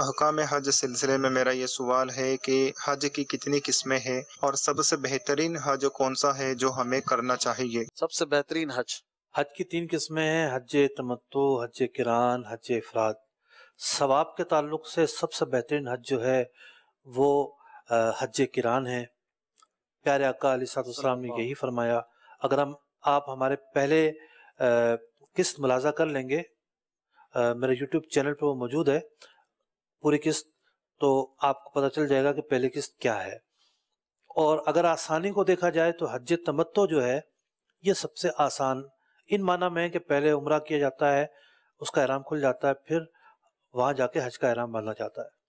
अहकाम हज सिलसिले में मेरा ये सवाल है कि हज की कितनी किस्में हैं और सबसे बेहतरीन हज कौन सा है जो हमें करना चाहिए सबसे बेहतरीन हज हज की तीन किस्में हैं हज तमत्तो हज किरान हज अफराद सवाब के ताल्लुक से सबसे बेहतरीन हज जो है वो हज किरान है प्यारे अक्का ने यही फरमाया अगर हम आप हमारे पहले किस्त मुलाजा कर लेंगे मेरे यूट्यूब चैनल पर वो मौजूद है पूरी किस्त तो आपको पता चल जाएगा कि पहली किस्त क्या है और अगर आसानी को देखा जाए तो हज तमत्तो जो है ये सबसे आसान इन माना में कि पहले उम्र किया जाता है उसका आराम खुल जाता है फिर वहाँ जाके हज का आराम बांधा जाता है